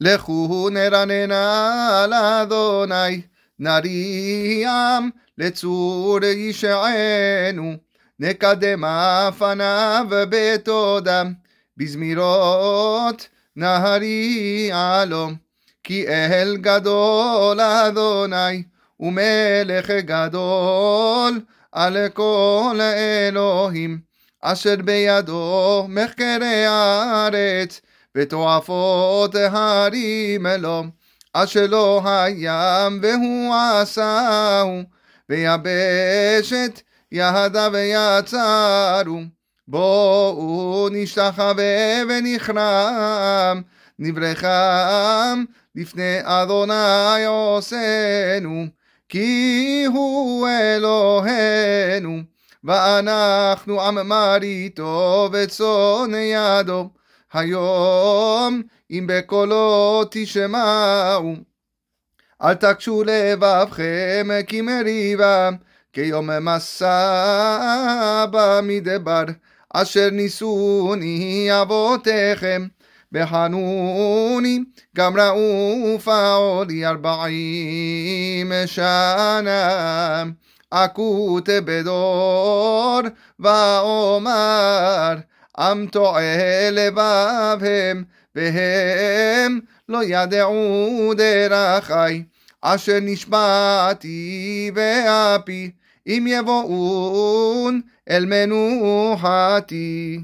לכו נרננה אדוני, נריעם לצור ישענו, נקדמה פניו בתודה, בזמירות נהרי עלו, כי אל גדול אדוני, ומלך גדול על כל אלוהים, אשר בידו מחקרי הארץ, ותועפות הרים אלו, עד שלא הים והוא עשהו, ויבשת יהדה ויצרו. בואו נשתחווה ונכרם, נברכם לפני אדוני עושנו, כי הוא אלוהינו, ואנחנו עם מריתו וצאן ידו. היום אם בקולו תשמעו. אל תקשו לבבכם כי מריבה כיום מסע במדבר אשר ניסוני אבותיכם בחנוני גם ראו פעולי ארבעים שנה אקוט בדור ואומר עם טועה לבב הם, והם לא ידעו דרכי, אשר נשבעתי ואפי, אם יבואון אל מנוחתי.